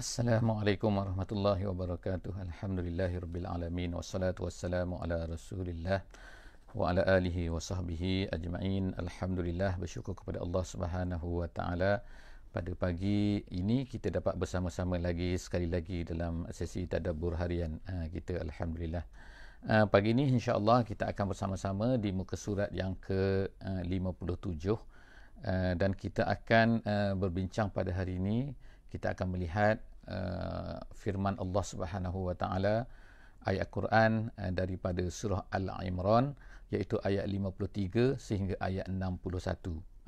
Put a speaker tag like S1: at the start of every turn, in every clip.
S1: Assalamualaikum warahmatullahi wabarakatuh. Alhamdulillahi rabbil alamin wassalatu wassalamu ala Rasulillah wa ala alihi wa sahbihi ajma'in. Alhamdulillah bersyukur kepada Allah Subhanahu wa taala pada pagi ini kita dapat bersama-sama lagi sekali lagi dalam sesi tadabbur harian uh, kita alhamdulillah. Uh, pagi ini insyaallah kita akan bersama-sama di muka surat yang ke 57 uh, dan kita akan berbincang pada hari ini kita akan melihat Uh, firman Allah Subhanahu wa taala ayat Quran uh, daripada surah Al-Imran iaitu ayat 53 sehingga ayat 61.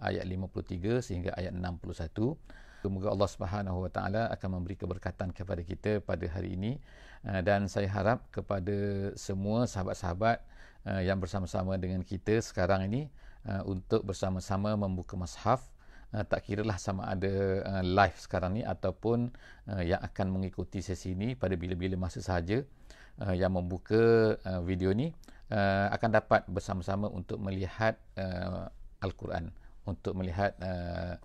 S1: Ayat 53 sehingga ayat 61. Semoga Allah Subhanahu wa taala akan memberi keberkatan kepada kita pada hari ini uh, dan saya harap kepada semua sahabat-sahabat yang bersama-sama dengan kita sekarang ini untuk bersama-sama membuka mushaf uh, tak kira lah sama ada uh, live sekarang ni ataupun uh, yang akan mengikuti sesi ni pada bila-bila masa sahaja uh, yang membuka uh, video ni uh, akan dapat bersama-sama untuk melihat uh, Al-Quran untuk melihat uh,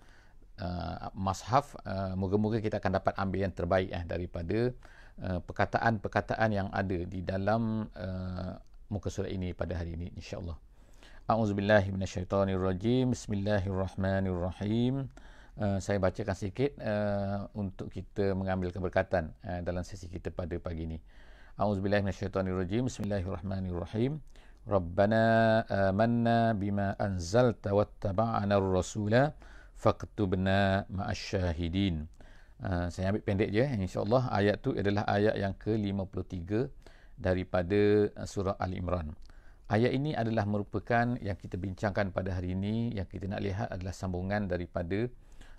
S1: uh, mashaf uh, moga-moga kita akan dapat ambil yang terbaik eh, daripada uh, perkataan-perkataan yang ada di dalam uh, muka surat ini pada hari ini insyaAllah A'udzubillahi minasyaitonirrajim. Bismillahirrahmanirrahim. Uh, saya bacakan sedikit uh, eh, untuk kita mengambil keberkatan uh, dalam sesi kita pada pagi ini. A'udzubillahi minasyaitonirrajim. Bismillahirrahmanirrahim. Rabbana amanna bima anzalta wattaba'na ar-rasula faktubna ma'asyahidin. Uh, saya ambil pendek je insyaallah ayat tu adalah ayat yang ke-53 daripada surah Al-Imran. Ayat ini adalah merupakan yang kita bincangkan pada hari ini yang kita nak lihat adalah sambungan daripada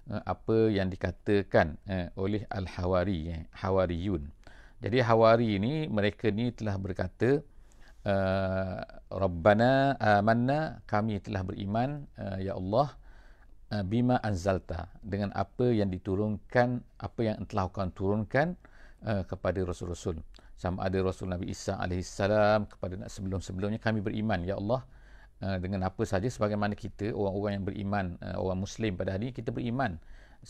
S1: eh, apa yang dikatakan eh, oleh al-Hawari eh, Hawariyun. Jadi Hawari ini mereka ni telah berkata Rabbana amanna kami telah beriman ya Allah bima anzalta dengan apa yang diturunkan apa yang telah kau turunkan kepada rasul-rasul sama ada Rasul Nabi Isa alaihi salam kepada nak sebelum-sebelumnya kami beriman ya Allah eh, dengan apa saja sebagaimana kita orang-orang yang beriman eh, orang muslim pada hari ini kita beriman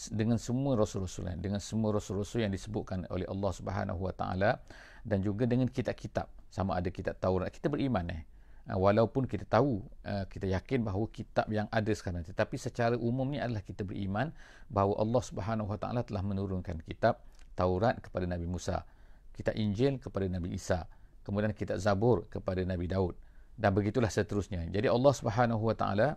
S1: dengan semua rasul-rasul dengan semua rasul-rasul yang disebutkan oleh Allah Subhanahu Wa Taala dan juga dengan kitab-kitab sama ada kitab Taurat kita beriman eh, eh walaupun kita tahu kita yakin bahawa kitab yang ada sekarang tetapi secara umumnya adalah kita beriman bahawa Allah Subhanahu Wa Taala telah menurunkan kitab Taurat kepada Nabi Musa kita Injil kepada Nabi Isa, kemudian kita Zabur kepada Nabi Daud dan begitulah seterusnya. Jadi Allah Subhanahu Wa Taala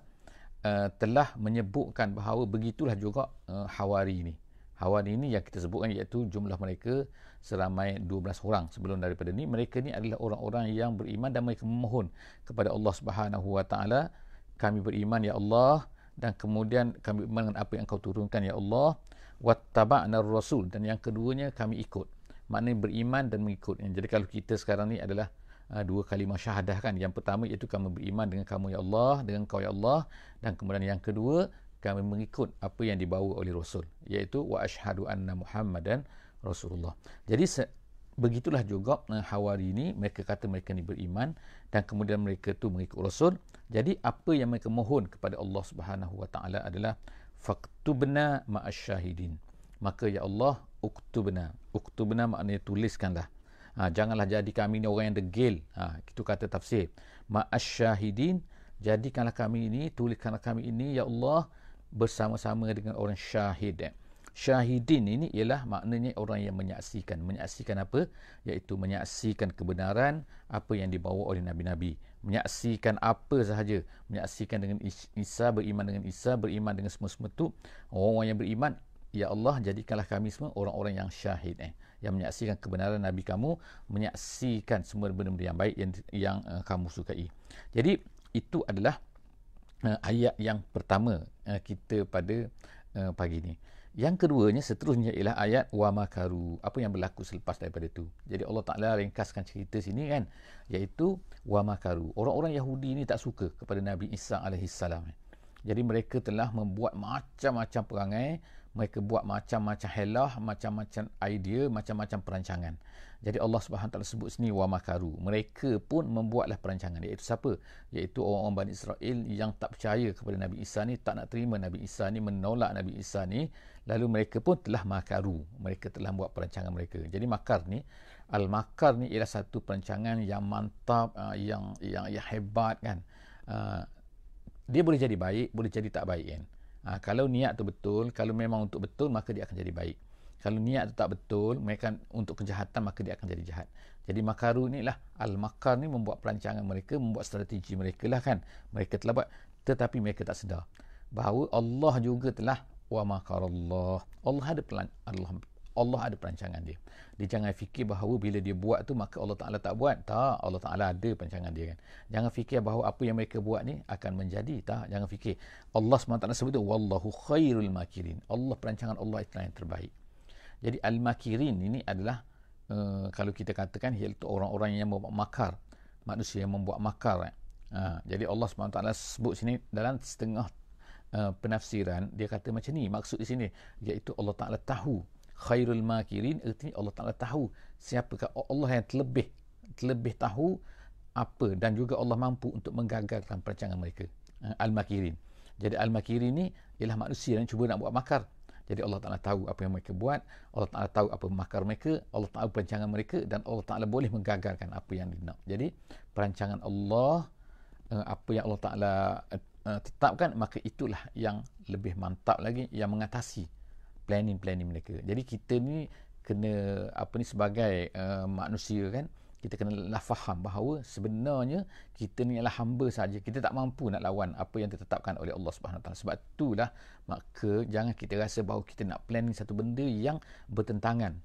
S1: eh, telah menyebutkan bahawa begitulah juga uh, Hawari ini. Hawari ini yang kita sebutkan iaitu jumlah mereka seramai 12 orang sebelum daripada ini. Mereka ini adalah orang-orang yang beriman dan mereka memohon kepada Allah Subhanahu Wa Taala kami beriman ya Allah dan kemudian kami beriman dengan apa yang kau turunkan ya Allah wattaba'na rasul dan yang keduanya kami ikut maknanya beriman dan mengikut. Jadi kalau kita sekarang ni adalah uh, dua kalimah syahadah kan. Yang pertama iaitu kamu beriman dengan kamu ya Allah, dengan kau ya Allah dan kemudian yang kedua kami mengikut apa yang dibawa oleh Rasul iaitu wa ashadu anna dan Rasulullah. Jadi begitulah juga uh, Hawari ini mereka kata mereka ni beriman dan kemudian mereka tu mengikut Rasul. Jadi apa yang mereka mohon kepada Allah Subhanahu Wa Taala adalah faktubna ma'asyahidin maka ya Allah uktubna uktubna maknanya tuliskanlah ha, janganlah jadi kami ni orang yang degil ha, itu kata tafsir ma'asyahidin jadikanlah kami ini tuliskanlah kami ini ya Allah bersama-sama dengan orang syahid eh, syahidin ini ialah maknanya orang yang menyaksikan menyaksikan apa iaitu menyaksikan kebenaran apa yang dibawa oleh nabi-nabi menyaksikan apa sahaja menyaksikan dengan Isa beriman dengan Isa beriman dengan semua-semua tu orang-orang yang beriman Ya Allah jadikanlah kami semua orang-orang yang syahid eh yang menyaksikan kebenaran nabi kamu menyaksikan semua benda-benda yang baik yang yang uh, kamu sukai. Jadi itu adalah uh, ayat yang pertama uh, kita pada uh, pagi ini. Yang keduanya seterusnya ialah ayat wa makaru. Apa yang berlaku selepas daripada itu? Jadi Allah Taala ringkaskan cerita sini kan iaitu wa makaru. Orang-orang Yahudi ini tak suka kepada Nabi Isa alaihi salam. Jadi mereka telah membuat macam-macam perangai mereka buat macam-macam helah, macam-macam idea, macam-macam perancangan. Jadi Allah SWT sebut sini, wa makaru. Mereka pun membuatlah perancangan. Iaitu siapa? Iaitu orang-orang Bani Israel yang tak percaya kepada Nabi Isa ni, tak nak terima Nabi Isa ni, menolak Nabi Isa ni. Lalu mereka pun telah makaru. Mereka telah buat perancangan mereka. Jadi makar ni, al-makar ni ialah satu perancangan yang mantap, ah, yang yang, yang hebat kan. Ah, dia boleh jadi baik, boleh jadi tak baik kan. Ha, kalau niat tu betul, kalau memang untuk betul, maka dia akan jadi baik. Kalau niat tu tak betul, mereka untuk kejahatan, maka dia akan jadi jahat. Jadi makaru ni lah, al-makar ni membuat perancangan mereka, membuat strategi mereka lah kan. Mereka telah buat, tetapi mereka tak sedar. Bahawa Allah juga telah, wa Allah. Allah ada pelan, Allah Allah ada perancangan dia. Dia jangan fikir bahawa bila dia buat tu maka Allah Taala tak buat. Tak, Allah Taala ada perancangan dia kan. Jangan fikir bahawa apa yang mereka buat ni akan menjadi. Tak, jangan fikir. Allah SWT sebut wallahu khairul makirin. Allah perancangan Allah itu yang terbaik. Jadi al-makirin ini adalah uh, kalau kita katakan iaitu orang-orang yang membuat makar. Manusia yang membuat makar. Eh. Ha, jadi Allah SWT sebut sini dalam setengah uh, penafsiran dia kata macam ni maksud di sini iaitu Allah Taala tahu khairul makirin ertinya Allah Taala tahu siapakah Allah yang terlebih terlebih tahu apa dan juga Allah mampu untuk menggagalkan perancangan mereka eh, al makirin jadi al makirin ni ialah manusia yang cuba nak buat makar jadi Allah Taala tahu apa yang mereka buat Allah Taala tahu apa makar mereka Allah tahu perancangan mereka dan Allah Taala boleh menggagalkan apa yang dia nak jadi perancangan Allah eh, apa yang Allah Taala eh, tetapkan maka itulah yang lebih mantap lagi yang mengatasi planning planning mereka. Jadi kita ni kena apa ni sebagai uh, manusia kan kita kena lah faham bahawa sebenarnya kita ni adalah hamba saja. Kita tak mampu nak lawan apa yang ditetapkan oleh Allah Subhanahu taala. Sebab itulah maka jangan kita rasa bahawa kita nak planning satu benda yang bertentangan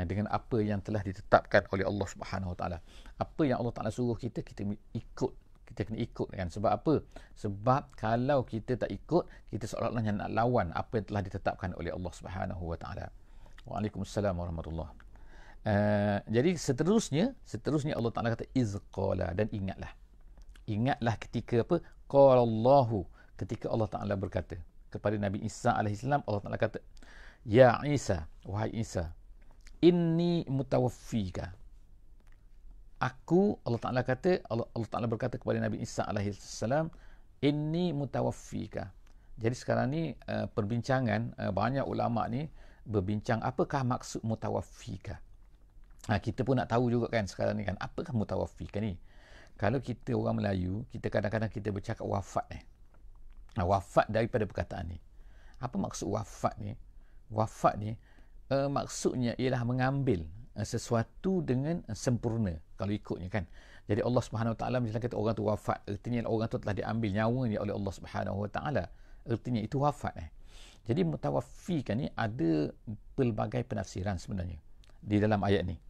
S1: eh, dengan apa yang telah ditetapkan oleh Allah Subhanahu Apa yang Allah Taala suruh kita kita ikut kita kena ikut kan sebab apa sebab kalau kita tak ikut kita seolah-olah yang nak lawan apa yang telah ditetapkan oleh Allah Subhanahu wa taala Waalaikumsalam warahmatullahi uh, jadi seterusnya seterusnya Allah Taala kata iz qala dan ingatlah ingatlah ketika apa qala ketika Allah Taala berkata kepada Nabi Isa alaihi salam Allah Taala kata ya Isa wahai Isa inni mutawaffika aku Allah Taala kata Allah, Allah Taala berkata kepada Nabi Isa alaihi salam inni mutawaffika. Jadi sekarang ni uh, perbincangan uh, banyak ulama ni berbincang apakah maksud mutawaffika. Ha, kita pun nak tahu juga kan sekarang ni kan apakah mutawaffika ni. Kalau kita orang Melayu, kita kadang-kadang kita bercakap wafat ni. Eh. Ha, wafat daripada perkataan ni. Apa maksud wafat ni? Wafat ni uh, maksudnya ialah mengambil, Eh, sesuatu dengan eh, sempurna kalau ikutnya kan jadi Allah Subhanahu Wa Taala misalnya kata orang tu wafat ertinya orang tu telah diambil nyawanya oleh Allah Subhanahu Wa Taala ertinya itu wafat eh jadi mutawaffikan ni ada pelbagai penafsiran sebenarnya di dalam ayat ni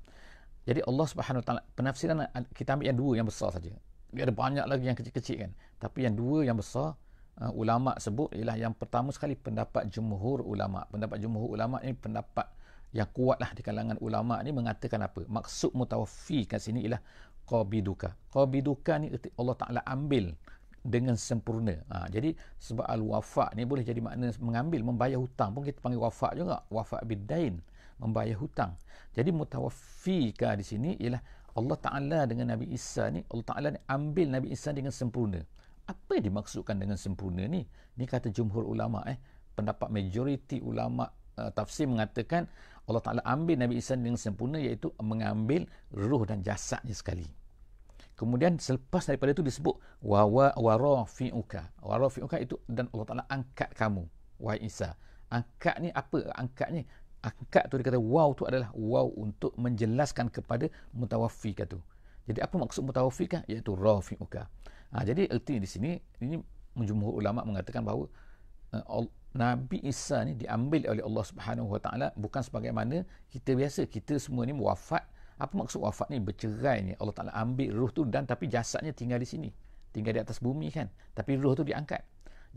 S1: jadi Allah Subhanahu Wa Taala penafsiran kita ambil yang dua yang besar saja dia ada banyak lagi yang kecil-kecil kan tapi yang dua yang besar uh, ulama sebut ialah yang pertama sekali pendapat jumhur ulama pendapat jumhur ulama ini pendapat yang kuatlah di kalangan ulama ni mengatakan apa? Maksud mutawafi kat sini ialah qabiduka. Qabiduka ni Allah Taala ambil dengan sempurna. Ha, jadi sebab al-wafa ni boleh jadi makna mengambil, membayar hutang pun kita panggil wafa juga. Wafa bidain, membayar hutang. Jadi mutawafi ka di sini ialah Allah Taala dengan Nabi Isa ni, Allah Taala ni ambil Nabi Isa dengan sempurna. Apa yang dimaksudkan dengan sempurna ni? Ni kata jumhur ulama eh, pendapat majoriti ulama uh, tafsir mengatakan Allah Ta'ala ambil Nabi Isa dengan sempurna iaitu mengambil ruh dan jasadnya sekali kemudian selepas daripada itu disebut wa wa warafi'uka warafi'uka itu dan Allah Ta'ala angkat kamu wahai Isa angkat ni apa angkat ni angkat tu dikata kata wow tu adalah wow untuk menjelaskan kepada mutawafiqah tu jadi apa maksud mutawafiqah iaitu rafi'uka ha, jadi erti di sini ini menjumur ulama mengatakan bahawa eh, Nabi Isa ni diambil oleh Allah Subhanahu Wa Taala bukan sebagaimana kita biasa kita semua ni wafat apa maksud wafat ni bercerai ni Allah Taala ambil ruh tu dan tapi jasadnya tinggal di sini tinggal di atas bumi kan tapi ruh tu diangkat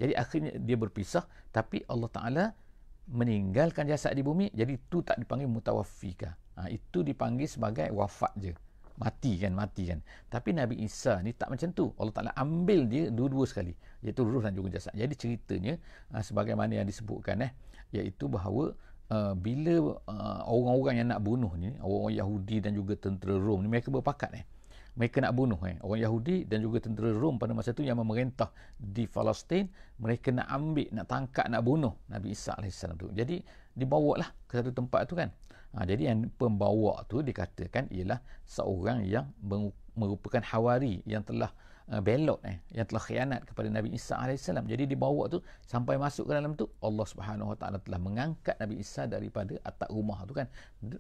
S1: jadi akhirnya dia berpisah tapi Allah Taala meninggalkan jasad di bumi jadi tu tak dipanggil mutawafika ha, itu dipanggil sebagai wafat je mati kan mati kan tapi Nabi Isa ni tak macam tu Allah Ta'ala ambil dia dua-dua sekali iaitu ruh dan juga jasad jadi ceritanya ah, sebagaimana yang disebutkan eh iaitu bahawa uh, bila uh, orang-orang yang nak bunuh ni orang-orang Yahudi dan juga tentera Rom ni mereka berpakat eh mereka nak bunuh eh orang Yahudi dan juga tentera Rom pada masa tu yang memerintah di Palestin mereka nak ambil nak tangkap nak bunuh Nabi Isa alaihissalam tu jadi dibawalah ke satu tempat tu kan Ha, jadi yang pembawa tu dikatakan ialah seorang yang merupakan hawari yang telah uh, belok eh, yang telah khianat kepada Nabi Isa AS. Jadi dibawa tu sampai masuk ke dalam tu Allah Subhanahu Wa Taala telah mengangkat Nabi Isa daripada atap rumah tu kan.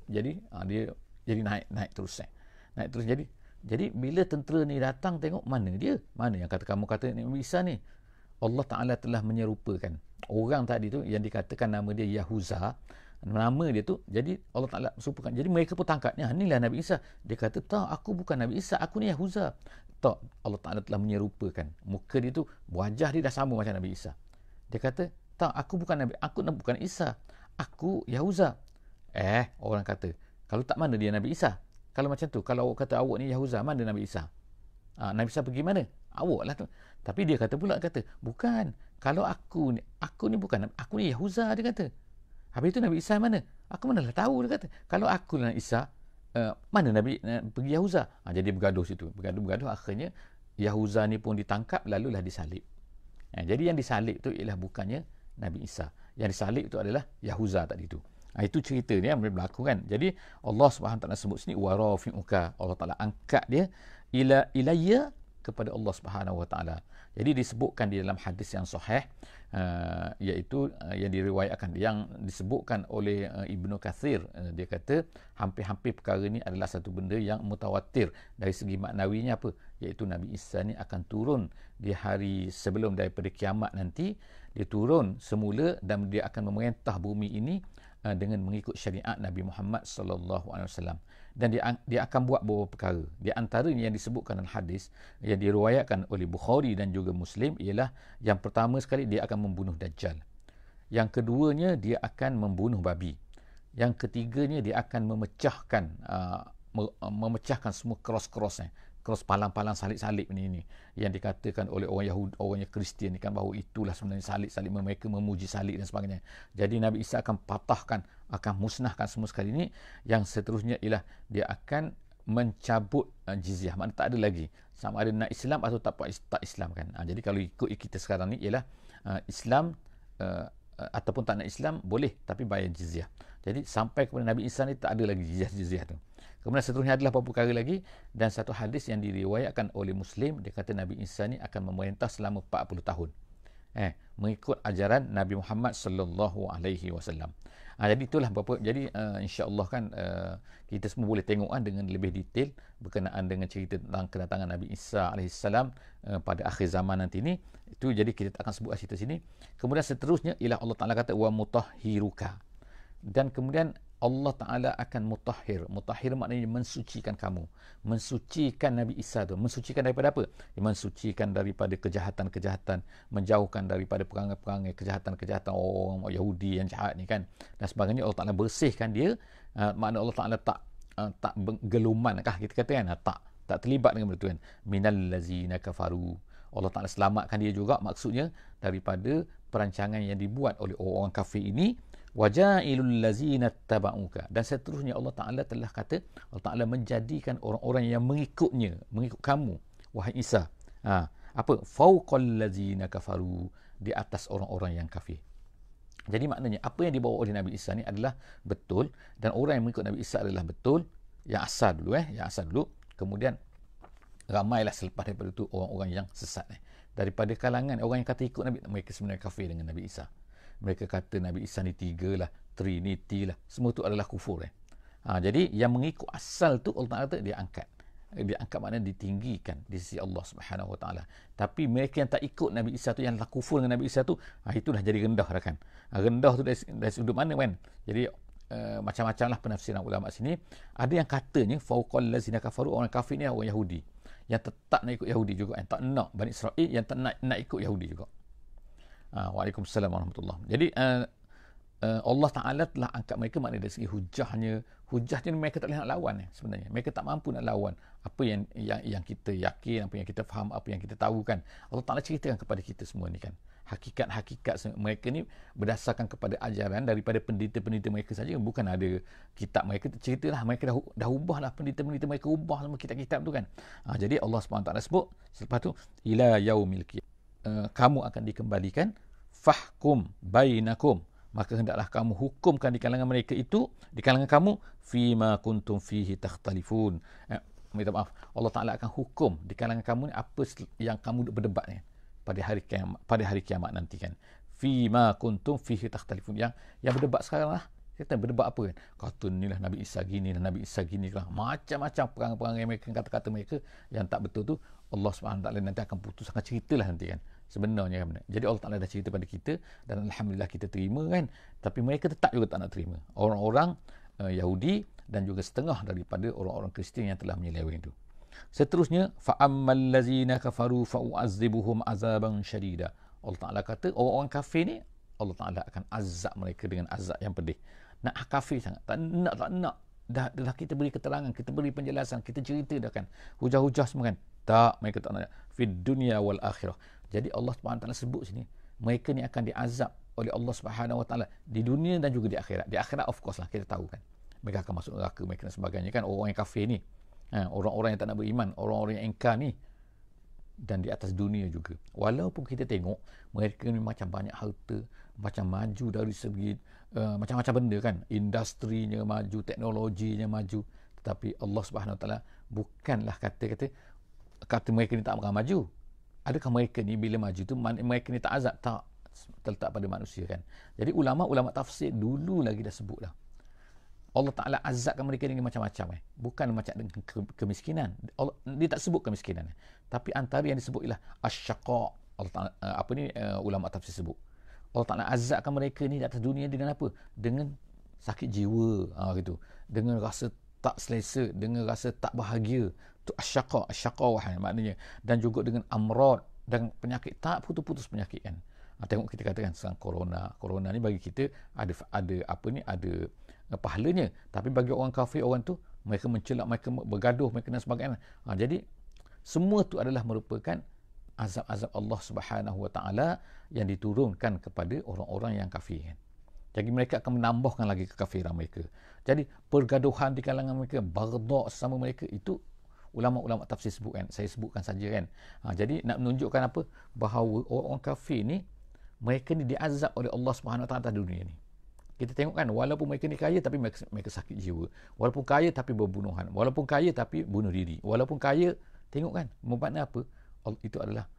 S1: Jadi ha, dia jadi naik naik terus eh. Naik terus jadi jadi bila tentera ni datang tengok mana dia? Mana yang kata kamu kata Nabi Isa ni? Allah Taala telah menyerupakan orang tadi tu yang dikatakan nama dia Yahuza nama dia tu jadi Allah Taala serupakan jadi mereka pun tangkap ni inilah Nabi Isa dia kata tak aku bukan Nabi Isa aku ni Yahuza tak Allah Taala telah menyerupakan muka dia tu wajah dia dah sama macam Nabi Isa dia kata tak aku bukan Nabi aku bukan Isa aku Yahuza eh orang kata kalau tak mana dia Nabi Isa kalau macam tu kalau awak kata awak ni Yahuza mana Nabi Isa ha, Nabi Isa pergi mana awak lah tu tapi dia kata pula kata bukan kalau aku ni aku ni bukan aku ni Yahuza dia kata Habis itu Nabi Isa mana? Aku mana lah tahu dia kata. Kalau aku dengan Isa, uh, mana Nabi uh, pergi Yahuza? Ha, jadi bergaduh situ. Bergaduh-bergaduh akhirnya Yahuza ni pun ditangkap lalu lah disalib. Ha, jadi yang disalib tu ialah bukannya Nabi Isa. Yang disalib tu adalah Yahuza tadi tu. Ha, itu cerita ni yang berlaku kan. Jadi Allah Subhanahu wa Taala sebut sini wa rafi'uka. Allah Taala angkat dia ila ilayya kepada Allah Subhanahu Wa Taala. Jadi disebutkan di dalam hadis yang sahih uh, iaitu uh, yang diriwayatkan yang disebutkan oleh uh, Ibnu Katsir. uh, dia kata hampir-hampir perkara ini adalah satu benda yang mutawatir dari segi maknawinya apa iaitu Nabi Isa ni akan turun di hari sebelum daripada kiamat nanti dia turun semula dan dia akan memerintah bumi ini uh, dengan mengikut syariat Nabi Muhammad sallallahu alaihi wasallam dan dia, dia akan buat beberapa perkara. Di antara yang disebutkan dalam hadis yang diriwayatkan oleh Bukhari dan juga Muslim ialah yang pertama sekali dia akan membunuh Dajjal. Yang keduanya dia akan membunuh babi. Yang ketiganya dia akan memecahkan uh, uh memecahkan semua cross-cross eh cross palang-palang salib-salib ni ni yang dikatakan oleh orang Yahudi orang yang Kristian ni kan bahawa itulah sebenarnya salib-salib mereka memuji salib dan sebagainya. Jadi Nabi Isa akan patahkan akan musnahkan semua sekali ini yang seterusnya ialah dia akan mencabut uh, jizyah maknanya tak ada lagi sama ada nak Islam atau tak puas tak Islam kan ha, jadi kalau ikut kita sekarang ni ialah uh, Islam uh, uh, ataupun tak nak Islam boleh tapi bayar jizyah jadi sampai kepada Nabi Isa ni tak ada lagi jizyah-jizyah tu kemudian seterusnya adalah beberapa perkara lagi dan satu hadis yang diriwayatkan oleh Muslim dia kata Nabi Isa ni akan memerintah selama 40 tahun eh mengikut ajaran Nabi Muhammad sallallahu alaihi wasallam Ha, jadi itulah berapa jadi uh, insya-Allah kan uh, kita semua boleh tengok kan dengan lebih detail berkenaan dengan cerita tentang kedatangan Nabi Isa alaihi uh, pada akhir zaman nanti ni. Itu jadi kita akan sebut cerita sini. Kemudian seterusnya ialah Allah Taala kata wa mutahhiruka. Dan kemudian Allah Ta'ala akan mutahhir. Mutahhir maknanya mensucikan kamu. Mensucikan Nabi Isa tu. Mensucikan daripada apa? Ya, mensucikan daripada kejahatan-kejahatan. Menjauhkan daripada perangai-perangai. Kejahatan-kejahatan orang Yahudi yang jahat ni kan. Dan sebagainya Allah Ta'ala bersihkan dia. Uh, ah, makna Allah Ta'ala tak uh, tak geluman kah kita kata kan? Ah, tak. Tak terlibat dengan benda tu kan. Minal lazina kafaru. Allah Ta'ala selamatkan dia juga maksudnya daripada perancangan yang dibuat oleh orang-orang kafir ini wajailul lazina taba'uka dan seterusnya Allah Taala telah kata Allah Taala menjadikan orang-orang yang mengikutnya mengikut kamu wahai Isa ha, apa fauqal lazina kafaru di atas orang-orang yang kafir jadi maknanya apa yang dibawa oleh Nabi Isa ni adalah betul dan orang yang mengikut Nabi Isa adalah betul yang asal dulu eh yang asal dulu kemudian ramailah selepas daripada itu orang-orang yang sesat eh daripada kalangan orang yang kata ikut Nabi mereka sebenarnya kafir dengan Nabi Isa mereka kata Nabi Isa ni tiga lah Trinity lah semua tu adalah kufur eh? ha, jadi yang mengikut asal tu Allah Ta'ala dia angkat dia angkat maknanya ditinggikan di sisi Allah Subhanahu Wa Taala. Tapi mereka yang tak ikut Nabi Isa tu yang tak kufur dengan Nabi Isa tu, ah itulah jadi rendah rakan. Lah ha, rendah tu dari, dari sudut mana kan? Jadi uh, macam-macam lah penafsiran ulama sini. Ada yang katanya fauqal lazina kafaru orang kafir ni orang Yahudi. Yang tetap nak ikut Yahudi juga, yang tak nak Bani Israel, eh, yang tak nak, nak ikut Yahudi juga. Ah, waalaikumsalam warahmatullahi Jadi uh, Allah Ta'ala telah angkat mereka maknanya dari segi hujahnya hujahnya mereka tak boleh nak lawan eh, sebenarnya mereka tak mampu nak lawan apa yang, yang yang kita yakin apa yang kita faham apa yang kita tahu kan Allah Ta'ala ceritakan kepada kita semua ni kan hakikat-hakikat mereka ni berdasarkan kepada ajaran daripada pendeta-pendeta mereka saja bukan ada kitab mereka ceritalah mereka dah, dah ubah lah pendeta-pendeta mereka ubah semua kitab-kitab tu kan ha, jadi Allah SWT sebut selepas tu ila yaumil qiyamah Eh, kamu akan dikembalikan fahkum bainakum maka hendaklah kamu hukumkan di kalangan mereka itu di kalangan kamu fima kuntum fihi takhtalifun eh, minta maaf Allah Taala akan hukum di kalangan kamu ni apa yang kamu berdebat ni pada hari kiamat pada hari kiamat nanti kan fima kuntum fihi takhtalifun yang yang berdebat sekarang lah kita berdebat apa kan kata inilah Nabi Isa gini lah Nabi Isa gini lah macam-macam perang-perang yang mereka kata-kata mereka yang tak betul tu Allah SWT nanti akan putus akan ceritalah nanti kan sebenarnya kan? jadi Allah Ta'ala dah cerita pada kita dan Alhamdulillah kita terima kan tapi mereka tetap juga tak nak terima orang-orang uh, Yahudi dan juga setengah daripada orang-orang Kristian yang telah menyeleweng itu seterusnya fa'ammal lazina kafaru fa'u'azibuhum azaban syadida Allah Ta'ala kata orang-orang kafir ni Allah Ta'ala akan azab mereka dengan azab yang pedih nak kafir sangat tak nak tak nak dah, dah kita beri keterangan kita beri penjelasan kita cerita dah kan hujah-hujah semua kan tak mereka tak nak fi dunia wal akhirah jadi Allah SWT sebut sini, mereka ni akan diazab oleh Allah Subhanahu Wa di dunia dan juga di akhirat. Di akhirat of course lah kita tahu kan. Mereka akan masuk neraka mereka dan sebagainya kan orang yang kafir ni. Ha, orang-orang yang tak nak beriman, orang-orang yang engkar ni dan di atas dunia juga. Walaupun kita tengok mereka ni macam banyak harta, macam maju dari segi uh, macam-macam benda kan. Industrinya maju, teknologinya maju. Tetapi Allah Subhanahu Wa bukanlah kata-kata kata mereka ni tak akan maju adakah mereka ni bila maju tu mereka ni tak azab tak terletak pada manusia kan jadi ulama-ulama tafsir dulu lagi dah sebut dah Allah Ta'ala azabkan mereka dengan macam-macam eh. bukan macam dengan ke- kemiskinan Allah, dia tak sebut kemiskinan eh. tapi antara yang disebut ialah asyakak Allah uh, apa ni uh, ulama tafsir sebut Allah Ta'ala azabkan mereka ni di atas dunia dengan apa dengan sakit jiwa ha, gitu dengan rasa tak selesa dengan rasa tak bahagia Tu asyaqa asyaqa wahai maknanya dan juga dengan amrod dan penyakit tak putus-putus penyakit kan ha, tengok kita katakan sekarang corona corona ni bagi kita ada ada apa ni ada eh, pahalanya tapi bagi orang kafir orang tu mereka mencelak mereka bergaduh mereka dan sebagainya ha, jadi semua tu adalah merupakan azab-azab Allah Subhanahu Wa Taala yang diturunkan kepada orang-orang yang kafir kan jadi mereka akan menambahkan lagi kekafiran mereka. Jadi pergaduhan di kalangan mereka, bardak sama mereka itu ulama-ulama tafsir sebut kan saya sebutkan saja kan ha, jadi nak menunjukkan apa bahawa orang-orang kafir ni mereka ni diazab oleh Allah Subhanahu taala atas dunia ni kita tengok kan walaupun mereka ni kaya tapi mereka, mereka sakit jiwa walaupun kaya tapi berbunuhan walaupun kaya tapi bunuh diri walaupun kaya tengok kan membuatnya apa itu adalah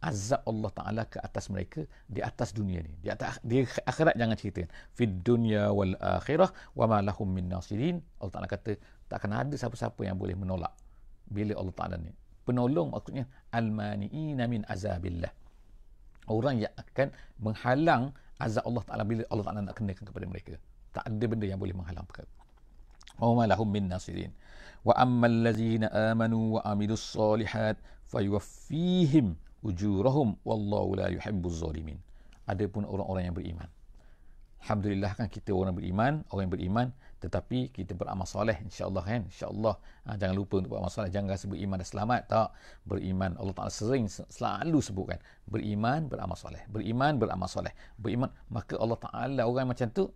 S1: azab Allah Ta'ala ke atas mereka di atas dunia ni di, atas, di akhirat jangan cerita fi dunia wal akhirah wa ma lahum min nasirin Allah Ta'ala kata tak akan ada siapa-siapa yang boleh menolak bila Allah Taala ni penolong maksudnya almani'ina min azabillah orang yang akan menghalang azab Allah Taala bila Allah Taala nak kenakan kepada mereka tak ada benda yang boleh menghalang perkara wa lahum min nasirin wa ammal ladzina amanu wa amilus solihat fayuwaffihim ujurahum wallahu la yuhibbu zalimin adapun orang-orang yang beriman alhamdulillah kan kita orang beriman orang yang beriman tetapi kita beramal soleh insyaallah kan insyaallah ha, jangan lupa untuk beramal soleh jangan sebut iman dan selamat tak beriman Allah Taala sering selalu sebutkan beriman beramal soleh beriman beramal soleh beriman maka Allah Taala orang macam tu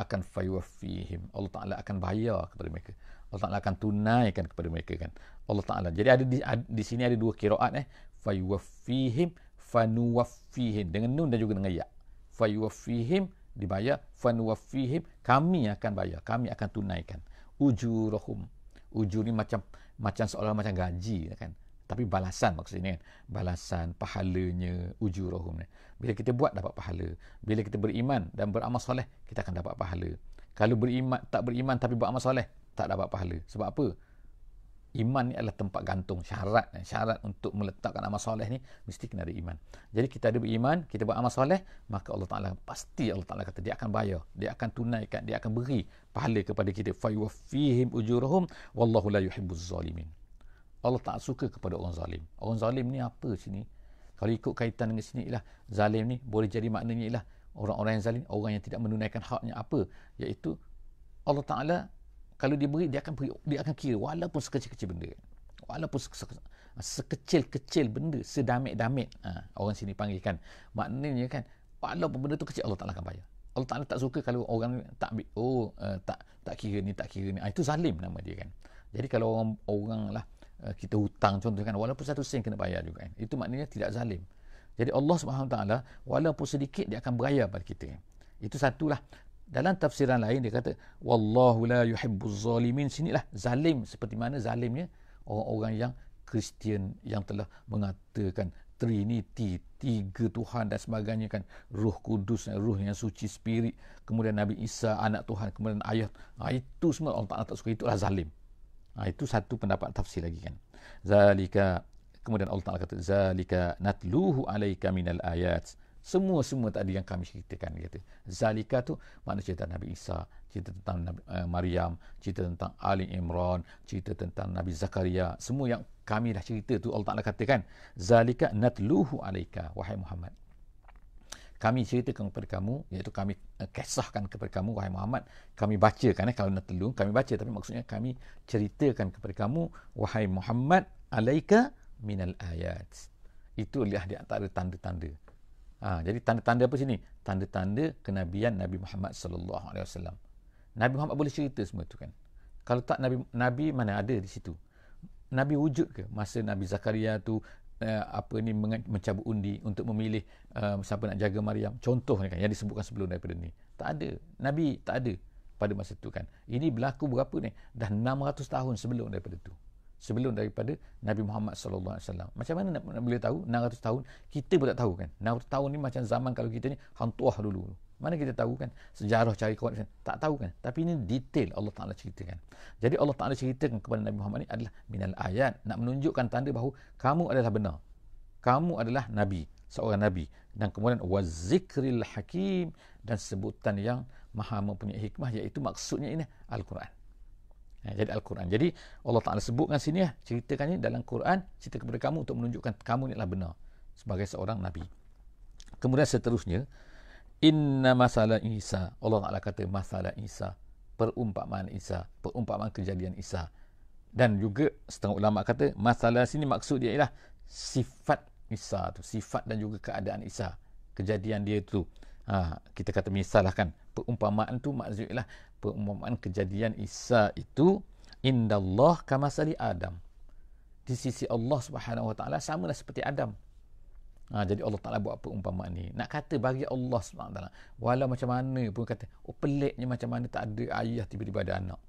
S1: akan fayuwafihim Allah Taala akan bayar kepada mereka Allah Taala akan tunaikan kepada mereka kan Allah Taala jadi ada di, ada, di sini ada dua qiraat eh fayuwafihim fanuwafihim dengan nun dan juga dengan ya fayuwafihim dibayar fan wafihim kami akan bayar kami akan tunaikan ujurahum ujur ni macam macam seolah macam gaji ya kan tapi balasan maksudnya kan balasan pahalanya ujurahum ni bila kita buat dapat pahala bila kita beriman dan beramal soleh kita akan dapat pahala kalau beriman tak beriman tapi buat amal soleh tak dapat pahala sebab apa iman ni adalah tempat gantung syarat syarat untuk meletakkan amal soleh ni mesti kena ada iman jadi kita ada beriman kita buat amal soleh maka Allah Taala pasti Allah Taala kata dia akan bayar dia akan tunaikan dia akan beri pahala kepada kita fa yuwaffihim ujurahum wallahu la yuhibbuz zalimin Allah tak suka kepada orang zalim orang zalim ni apa sini kalau ikut kaitan dengan sini ialah zalim ni boleh jadi maknanya ialah orang-orang yang zalim orang yang tidak menunaikan haknya apa yaitu Allah Taala kalau dia beri dia akan beri, dia akan kira walaupun sekecil-kecil benda walaupun sekecil-kecil benda sedamik-damik ha, orang sini panggil kan maknanya kan walaupun benda tu kecil Allah Ta'ala akan bayar Allah Ta'ala tak suka kalau orang tak ambil oh uh, tak tak kira ni tak kira ni ha, itu zalim nama dia kan jadi kalau orang, orang lah uh, kita hutang contoh kan walaupun satu sen kena bayar juga kan itu maknanya tidak zalim jadi Allah Subhanahu Wa Ta'ala walaupun sedikit dia akan bayar pada kita itu satulah dalam tafsiran lain dia kata wallahu la yuhibbuz zalimin sinilah zalim seperti mana zalimnya orang-orang yang Kristian yang telah mengatakan Trinity tiga Tuhan dan sebagainya kan Roh Kudus Roh yang suci Spirit kemudian Nabi Isa anak Tuhan kemudian ayat ha, itu semua Allah Taala tak suka itulah zalim ha, itu satu pendapat tafsir lagi kan zalika kemudian Allah Taala kata zalika natluhu alaika minal ayat semua-semua tadi yang kami ceritakan gitu. Zalika tu makna cerita Nabi Isa, cerita tentang Nabi uh, Maryam, cerita tentang Ali Imran, cerita tentang Nabi Zakaria, semua yang kami dah cerita tu Allah Taala katakan zalika natluhu alaika wahai Muhammad kami ceritakan kepada kamu iaitu kami uh, kisahkan kepada kamu wahai Muhammad kami bacakan eh kalau nak telur kami baca tapi maksudnya kami ceritakan kepada kamu wahai Muhammad alaika minal ayat itu lihat di antara tanda-tanda Ha, jadi tanda-tanda apa sini? Tanda-tanda kenabian Nabi Muhammad sallallahu alaihi wasallam. Nabi Muhammad boleh cerita semua tu kan. Kalau tak Nabi Nabi mana ada di situ? Nabi wujud ke masa Nabi Zakaria tu uh, apa ni mencabut undi untuk memilih uh, siapa nak jaga Maryam? Contohnya kan yang disebutkan sebelum daripada ni. Tak ada. Nabi tak ada pada masa tu kan. Ini berlaku berapa ni? Dah 600 tahun sebelum daripada tu sebelum daripada Nabi Muhammad sallallahu alaihi wasallam. Macam mana nak, nak boleh tahu 600 tahun kita pun tak tahu kan. 600 tahun ni macam zaman kalau kita ni hantuah dulu. Mana kita tahu kan sejarah cari kawan kan? Tak tahu kan. Tapi ini detail Allah Taala ceritakan. Jadi Allah Taala ceritakan kepada Nabi Muhammad ni adalah minal ayat nak menunjukkan tanda bahawa kamu adalah benar. Kamu adalah nabi, seorang nabi dan kemudian wazikril hakim dan sebutan yang maha mempunyai hikmah iaitu maksudnya ini Al-Quran. Eh, jadi Al-Quran. Jadi Allah Ta'ala sebutkan sini ya, ceritakan ini dalam Quran, cerita kepada kamu untuk menunjukkan kamu ini adalah benar sebagai seorang Nabi. Kemudian seterusnya, Inna masalah Isa, Allah Ta'ala kata masalah Isa, perumpamaan Isa, perumpamaan kejadian Isa. Dan juga setengah ulama kata masalah sini maksud dia ialah sifat Isa tu, sifat dan juga keadaan Isa, kejadian dia tu. Ha, kita kata misalah kan, perumpamaan tu maksudlah perumpamaan kejadian Isa itu indallah kama sali Adam. Di sisi Allah Subhanahu Wa Taala samalah seperti Adam. Ha, jadi Allah Taala buat perumpamaan ni. Nak kata bagi Allah Subhanahu Wa Taala wala macam mana pun kata oh peliknya macam mana tak ada ayah tiba-tiba ada anak.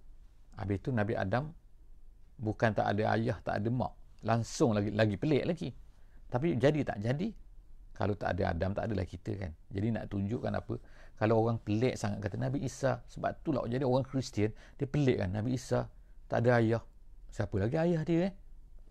S1: Habis tu Nabi Adam bukan tak ada ayah, tak ada mak. Langsung lagi lagi pelik lagi. Tapi jadi tak jadi, kalau tak ada Adam tak adalah kita kan jadi nak tunjukkan apa kalau orang pelik sangat kata Nabi Isa sebab tu lah jadi orang Kristian dia pelik kan Nabi Isa tak ada ayah siapa lagi ayah dia eh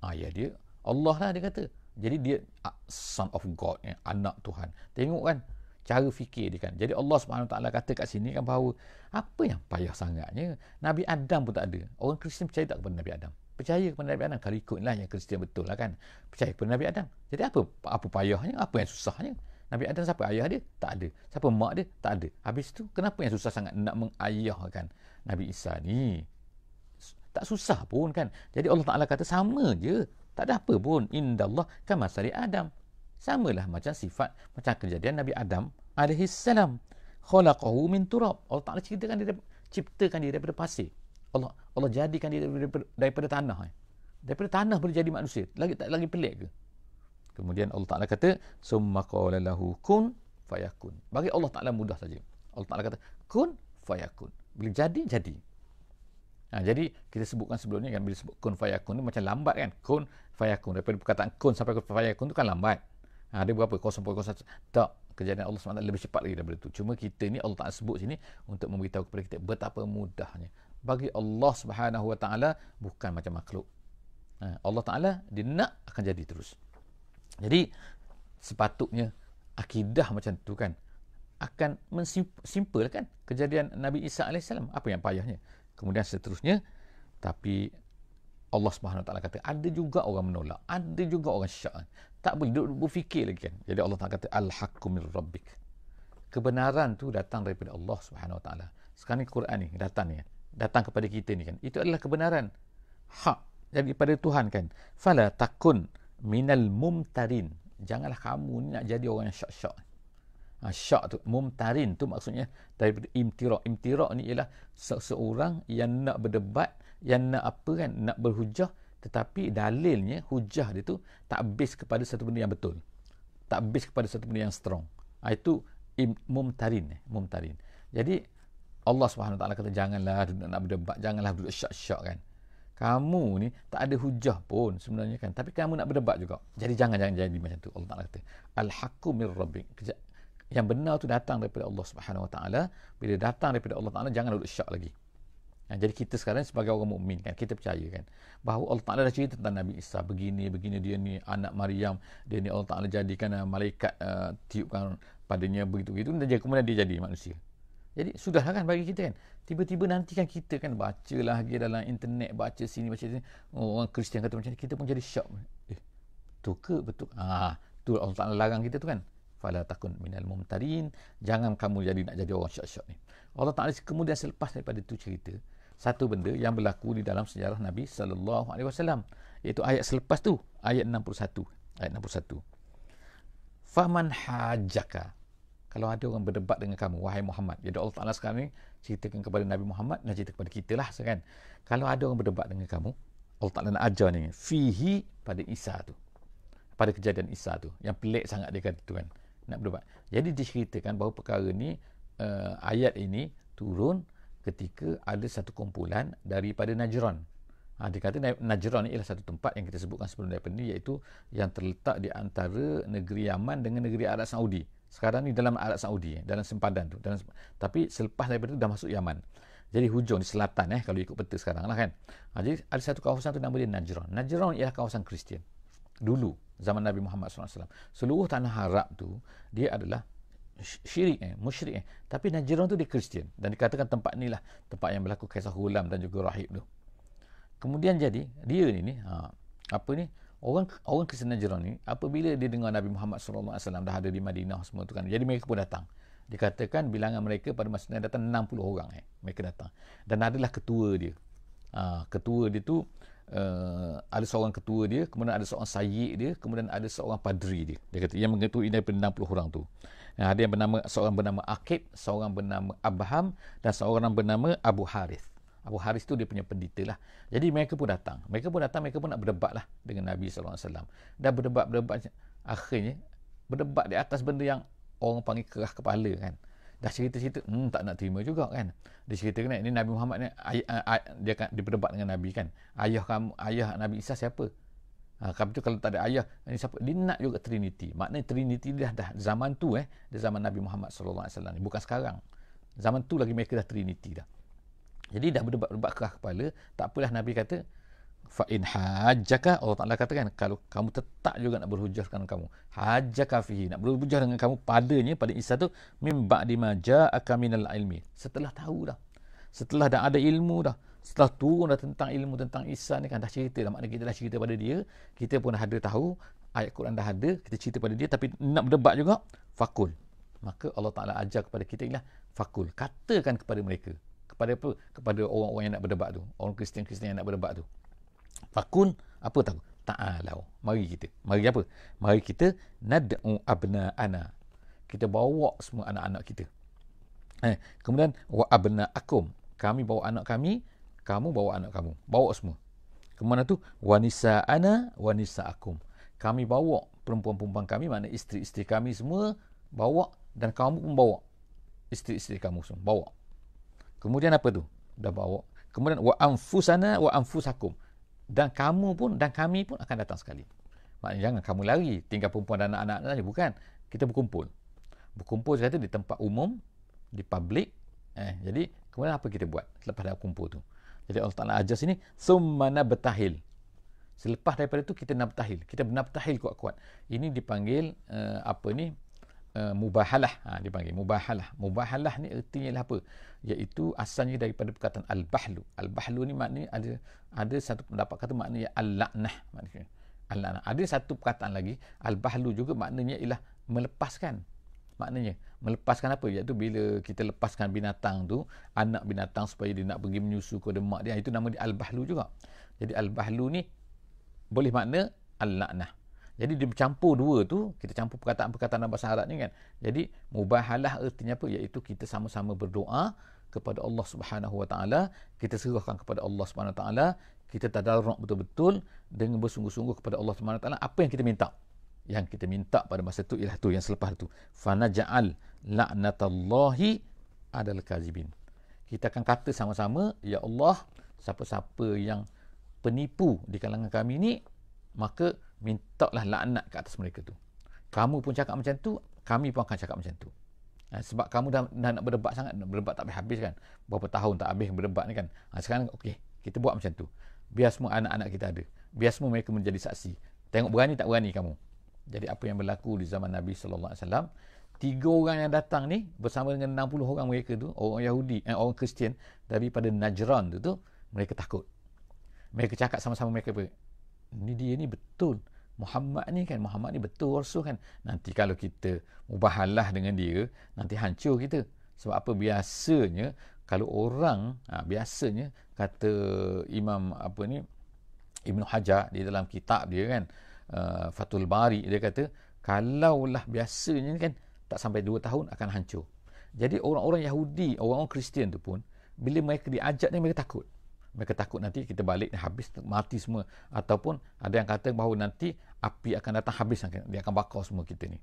S1: ayah dia Allah lah dia kata jadi dia ah, son of God eh? anak Tuhan tengok kan cara fikir dia kan jadi Allah SWT kata kat sini kan bahawa apa yang payah sangatnya Nabi Adam pun tak ada orang Kristian percaya tak kepada Nabi Adam percaya kepada Nabi Adam kalau ikutlah yang Kristian betul lah kan percaya kepada Nabi Adam jadi apa apa payahnya apa yang susahnya Nabi Adam siapa ayah dia tak ada siapa mak dia tak ada habis tu kenapa yang susah sangat nak mengayahkan Nabi Isa ni tak susah pun kan jadi Allah Taala kata sama je tak ada apa pun indallah kama sari Adam samalah macam sifat macam kejadian Nabi Adam alaihi salam khalaqahu min turab Allah Taala ceritakan dia ciptakan dia daripada pasir Allah Allah jadikan dia daripada, daripada tanah eh. daripada tanah boleh jadi manusia lagi tak lagi pelik ke kemudian Allah Taala kata summa qala lahu kun fayakun bagi Allah Taala mudah saja Allah Taala kata kun fayakun boleh jadi jadi ha, jadi kita sebutkan sebelumnya kan bila sebut kun fayakun ni macam lambat kan kun fayakun daripada perkataan kun sampai kun fayakun tu kan lambat ha, dia berapa 0.01 tak kejadian Allah SWT lebih cepat lagi daripada itu. Cuma kita ni Allah Ta'ala sebut sini untuk memberitahu kepada kita betapa mudahnya bagi Allah Subhanahu Wa Taala bukan macam makhluk. Ha, Allah Taala dia nak akan jadi terus. Jadi sepatutnya akidah macam tu kan akan simple kan kejadian Nabi Isa AS apa yang payahnya kemudian seterusnya tapi Allah swt kata ada juga orang menolak ada juga orang syak tak boleh duduk berfikir lagi kan jadi Allah Taala kata al haqqu min rabbik kebenaran tu datang daripada Allah swt. sekarang ni Quran ni datang ni kan? datang kepada kita ni kan itu adalah kebenaran hak daripada Tuhan kan fala takun minal mumtarin janganlah kamu ni nak jadi orang yang syak-syak ha, syak tu mumtarin tu maksudnya daripada imtira imtira ni ialah seseorang yang nak berdebat yang nak apa kan nak berhujah tetapi dalilnya hujah dia tu tak base kepada satu benda yang betul tak base kepada satu benda yang strong ha, itu mumtarin eh, mumtarin jadi Allah SWT kata janganlah duduk nak berdebat, janganlah duduk syak-syak kan. Kamu ni tak ada hujah pun sebenarnya kan. Tapi kamu nak berdebat juga. Jadi jangan jangan jadi macam tu Allah Taala kata. Al-haqqu min rabbik. Yang benar tu datang daripada Allah Subhanahu Wa Taala. Bila datang daripada Allah Taala jangan duduk syak lagi. Ya, jadi kita sekarang sebagai orang mukmin kan kita percaya kan bahawa Allah Taala dah cerita tentang Nabi Isa begini begini dia ni anak Maryam dia ni Allah Taala jadikan eh, malaikat uh, tiupkan padanya begitu begitu dan kemudian dia jadi manusia jadi sudahlah kan bagi kita kan. Tiba-tiba nanti kan kita kan baca lagi dalam internet, baca sini, baca sini. Oh, orang Kristian kata macam ni, kita pun jadi syok. Eh, tu ke betul? Ah, tu Allah Ta'ala larang kita tu kan. Fala takun minal mumtarin. Jangan kamu jadi nak jadi orang syok-syok ni. Allah Ta'ala kemudian selepas daripada tu cerita, satu benda yang berlaku di dalam sejarah Nabi sallallahu alaihi wasallam iaitu ayat selepas tu ayat 61 ayat 61 faman hajaka kalau ada orang berdebat dengan kamu wahai Muhammad jadi ya, Allah Taala sekarang ni ceritakan kepada Nabi Muhammad dan cerita kepada kita lah kan kalau ada orang berdebat dengan kamu Allah Taala nak ajar ni fihi pada Isa tu pada kejadian Isa tu yang pelik sangat dia kata tu kan nak berdebat jadi diceritakan bahawa perkara ni uh, ayat ini turun ketika ada satu kumpulan daripada Najran Ha, dia kata Najran ni ialah satu tempat yang kita sebutkan sebelum daripada ni iaitu yang terletak di antara negeri Yaman dengan negeri Arab Saudi sekarang ni dalam Arab Saudi eh, dalam sempadan tu dalam tapi selepas daripada tu dah masuk Yaman jadi hujung di selatan eh kalau ikut peta sekarang lah kan ha, jadi ada satu kawasan tu nama dia Najran Najran ialah kawasan Kristian dulu zaman Nabi Muhammad SAW seluruh tanah Arab tu dia adalah syirik eh, musyrik eh. tapi Najran tu dia Kristian dan dikatakan tempat ni lah tempat yang berlaku kisah hulam dan juga rahib tu kemudian jadi dia ni ni ha, apa ni orang orang kesenajeran ni apabila dia dengar Nabi Muhammad SAW dah ada di Madinah semua tu kan jadi mereka pun datang dikatakan bilangan mereka pada masa ni datang 60 orang eh mereka datang dan adalah ketua dia ha, ketua dia tu uh, ada seorang ketua dia kemudian ada seorang sayyid dia kemudian ada seorang padri dia dia kata yang mengetuai daripada 60 orang tu nah, ada yang bernama seorang bernama Aqib, seorang bernama Abham dan seorang bernama Abu Harith Abu Haris tu dia punya pendeta lah. Jadi mereka pun datang. Mereka pun datang, mereka pun nak berdebat lah dengan Nabi SAW. Dah berdebat-berdebat akhirnya, berdebat di atas benda yang orang panggil kerah kepala kan. Dah cerita-cerita, hmm, tak nak terima juga kan. Dia cerita kan, ini Nabi Muhammad ni, ay, ay, dia, kan, dia berdebat dengan Nabi kan. Ayah kamu, ayah Nabi Isa siapa? Ha, kami tu kalau tak ada ayah, ini siapa? Dia nak juga Trinity. Maknanya Trinity dah, dah zaman tu eh, dia zaman Nabi Muhammad SAW ni. Bukan sekarang. Zaman tu lagi mereka dah Trinity dah. Jadi dah berdebat-debat kerah kepala, tak apalah Nabi kata, fa in hajjaka Allah Taala katakan kalau kamu tetap juga nak berhujah dengan kamu hajjaka fihi nak berhujah dengan kamu padanya pada Isa tu mim ba'di ma ja'aka minal ilmi setelah tahu dah setelah dah ada ilmu dah setelah tu dah tentang ilmu tentang Isa ni kan dah cerita dah maknanya kita dah cerita pada dia kita pun dah ada tahu ayat Quran dah ada kita cerita pada dia tapi nak berdebat juga fakul maka Allah Taala ajar kepada kita ialah fakul katakan kepada mereka kepada apa kepada orang-orang yang nak berdebat tu orang Kristian-Kristian yang nak berdebat tu fakun apa tahu ta'alau mari kita mari apa mari kita nad'u abna ana kita bawa semua anak-anak kita eh, kemudian wa abna akum kami bawa anak kami kamu bawa anak kamu bawa semua Kemana mana tu wanisa ana wanisa akum kami bawa perempuan-perempuan kami mana isteri-isteri kami semua bawa dan kamu pun bawa isteri-isteri kamu semua bawa Kemudian apa tu? Dah bawa. Kemudian wa anfusana wa anfusakum. Dan kamu pun dan kami pun akan datang sekali. Maknanya jangan kamu lari tinggal perempuan dan anak-anak saja bukan. Kita berkumpul. Berkumpul saya di tempat umum, di public. Eh, jadi kemudian apa kita buat selepas dah kumpul tu? Jadi Allah Taala ajar sini summana betahil. Selepas daripada itu kita nabtahil. Kita nabtahil kuat-kuat. Ini dipanggil uh, apa ni? uh, mubahalah ha, dia panggil mubahalah mubahalah ni ertinya ialah apa iaitu asalnya daripada perkataan al-bahlu al-bahlu ni maknanya ada ada satu pendapat kata maknanya al-laknah maknanya al-laknah ada satu perkataan lagi al-bahlu juga maknanya ialah melepaskan maknanya melepaskan apa iaitu bila kita lepaskan binatang tu anak binatang supaya dia nak pergi menyusu kepada mak dia itu nama dia al-bahlu juga jadi al-bahlu ni boleh makna al-laknah jadi dia bercampur dua tu, kita campur perkataan-perkataan dalam bahasa Arab ni kan. Jadi mubahalah artinya apa? Iaitu kita sama-sama berdoa kepada Allah Subhanahu Wa Taala, kita serahkan kepada Allah Subhanahu Wa Taala, kita tadarruk betul-betul dengan bersungguh-sungguh kepada Allah Subhanahu Wa Taala apa yang kita minta. Yang kita minta pada masa tu ialah tu yang selepas tu. Fana ja'al la'natallahi adal kazibin. Kita akan kata sama-sama, ya Allah, siapa-siapa yang penipu di kalangan kami ni, maka mintalah laknat ke atas mereka tu kamu pun cakap macam tu kami pun akan cakap macam tu ha, sebab kamu dah, dah nak berdebat sangat berdebat tak habis kan berapa tahun tak habis berdebat ni kan ha, sekarang okey kita buat macam tu biar semua anak-anak kita ada biar semua mereka menjadi saksi tengok berani tak berani kamu jadi apa yang berlaku di zaman Nabi sallallahu alaihi wasallam tiga orang yang datang ni bersama dengan 60 orang mereka tu orang Yahudi eh, orang Kristian pada Najran tu tu mereka takut mereka cakap sama-sama mereka apa ni dia ni betul Muhammad ni kan Muhammad ni betul rasul kan nanti kalau kita mubahalah dengan dia nanti hancur kita sebab apa biasanya kalau orang ha, biasanya kata imam apa ni Ibnu Hajar di dalam kitab dia kan uh, ha, Fatul Bari dia kata kalaulah biasanya kan tak sampai 2 tahun akan hancur jadi orang-orang Yahudi orang-orang Kristian tu pun bila mereka diajak ni mereka takut mereka takut nanti kita balik habis mati semua ataupun ada yang kata bahawa nanti api akan datang habis dia akan bakar semua kita ni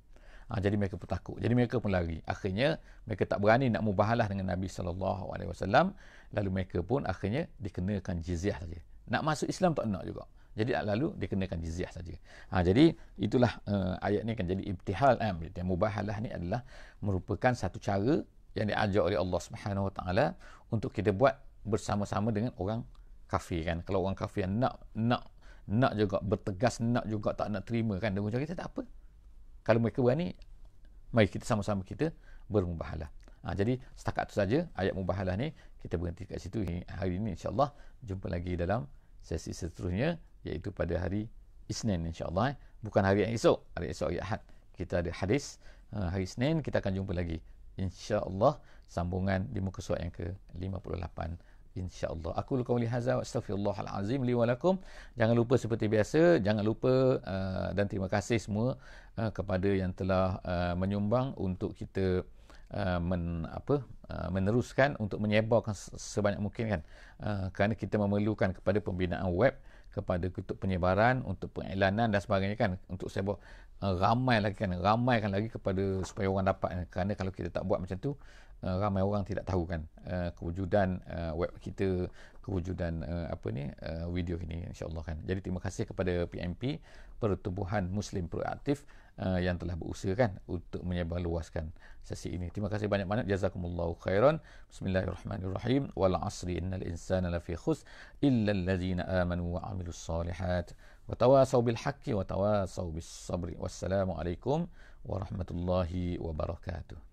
S1: ha, jadi mereka pun takut jadi mereka pun lari akhirnya mereka tak berani nak mubahalah dengan Nabi Sallallahu Alaihi Wasallam. lalu mereka pun akhirnya dikenakan jizyah saja nak masuk Islam tak nak juga jadi lalu dikenakan jizyah saja ha, jadi itulah uh, ayat ni akan jadi ibtihal am eh? mubahalah ni adalah merupakan satu cara yang diajak oleh Allah Subhanahu Wa Taala untuk kita buat bersama-sama dengan orang kafir kan kalau orang kafir yang nak nak nak juga bertegas nak juga tak nak terima kan dengan cara kita tak apa kalau mereka berani mari kita sama-sama kita bermubahalah ha, jadi setakat itu saja ayat mubahalah ni kita berhenti kat situ hari ini insyaAllah jumpa lagi dalam sesi seterusnya iaitu pada hari Isnin insyaAllah eh. bukan hari yang esok hari esok ya Ahad kita ada hadis ha, hari Isnin kita akan jumpa lagi insyaAllah sambungan di muka surat yang ke-58 insyaallah aku lukum li hazza astaghfirullahal azim li walakum jangan lupa seperti biasa jangan lupa uh, dan terima kasih semua uh, kepada yang telah uh, menyumbang untuk kita uh, men apa uh, meneruskan untuk menyebarkan sebanyak mungkin kan uh, kerana kita memerlukan kepada pembinaan web kepada untuk penyebaran untuk pengiklanan dan sebagainya kan untuk sebab uh, ramai lagi kan ramaikan lagi kepada supaya orang dapat kan. kerana kalau kita tak buat macam tu uh, ramai orang tidak tahu kan uh, kewujudan uh, web kita kewujudan uh, apa ni uh, video ini insyaallah kan jadi terima kasih kepada PMP pertubuhan muslim proaktif uh, yang telah berusaha kan untuk menyebarluaskan sesi ini terima kasih banyak-banyak jazakumullahu khairan bismillahirrahmanirrahim wal asri innal insana lafi khus illa allazina amanu wa amilus salihat wa tawasaw bil haqqi wa tawasaw bis sabri wassalamu alaikum warahmatullahi wabarakatuh